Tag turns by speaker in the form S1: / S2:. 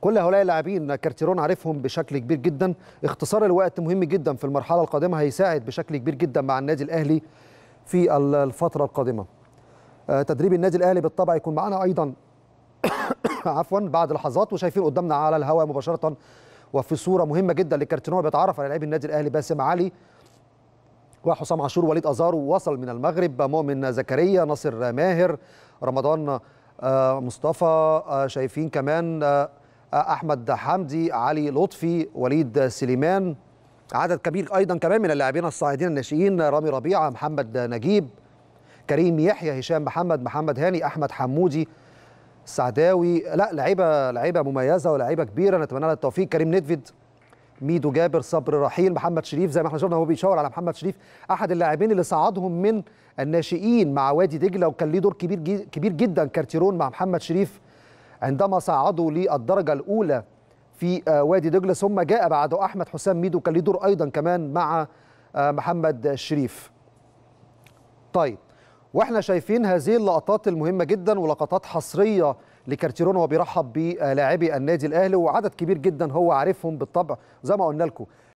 S1: كل هؤلاء اللاعبين كارتيرون عارفهم بشكل كبير جدا اختصار الوقت مهم جدا في المرحله القادمه هيساعد بشكل كبير جدا مع النادي الاهلي في الفتره القادمه آه، تدريب النادي الاهلي بالطبع يكون معانا ايضا عفوا بعد لحظات وشايفين قدامنا على الهواء مباشره وفي صوره مهمه جدا لكارتيرون بيتعرف على لاعبي النادي الاهلي باسم علي وحسام عاشور وليد ازارو وصل من المغرب مؤمن زكريا ناصر ماهر رمضان آه، مصطفى آه، شايفين كمان احمد حمدي علي لطفي وليد سليمان عدد كبير ايضا كمان من اللاعبين الصاعدين الناشئين رامي ربيعه محمد نجيب كريم يحيى هشام محمد محمد هاني احمد حمودي السعداوي لا لعيبه لعيبه مميزه ولاعيبه كبيره نتمنى لها التوفيق كريم نيدفيد ميدو جابر صبر رحيل محمد شريف زي ما احنا شفنا هو بيشاور على محمد شريف احد اللاعبين اللي صعدهم من الناشئين مع وادي دجله وكان ليه دور كبير كبير جدا كارتيرون مع محمد شريف عندما صعدوا للدرجة الأولى في آه، وادي دجلة ثم جاء بعده أحمد حسام ميدو كان ليه دور أيضا كمان مع آه، محمد الشريف طيب واحنا شايفين هذه اللقطات المهمه جدا ولقطات حصريه لكارتيرون وهو بيرحب بلاعبي النادي الاهلي وعدد كبير جدا هو عارفهم بالطبع زي ما قلنا لكم